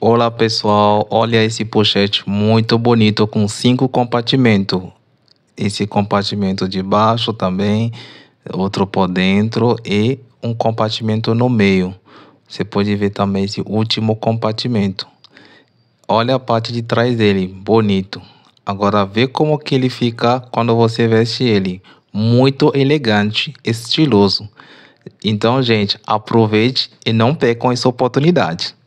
Olá pessoal, olha esse pochete muito bonito com cinco compartimentos. Esse compartimento de baixo também, outro por dentro e um compartimento no meio. Você pode ver também esse último compartimento. Olha a parte de trás dele, bonito. Agora vê como que ele fica quando você veste ele. Muito elegante, estiloso. Então, gente, aproveite e não percam essa oportunidade.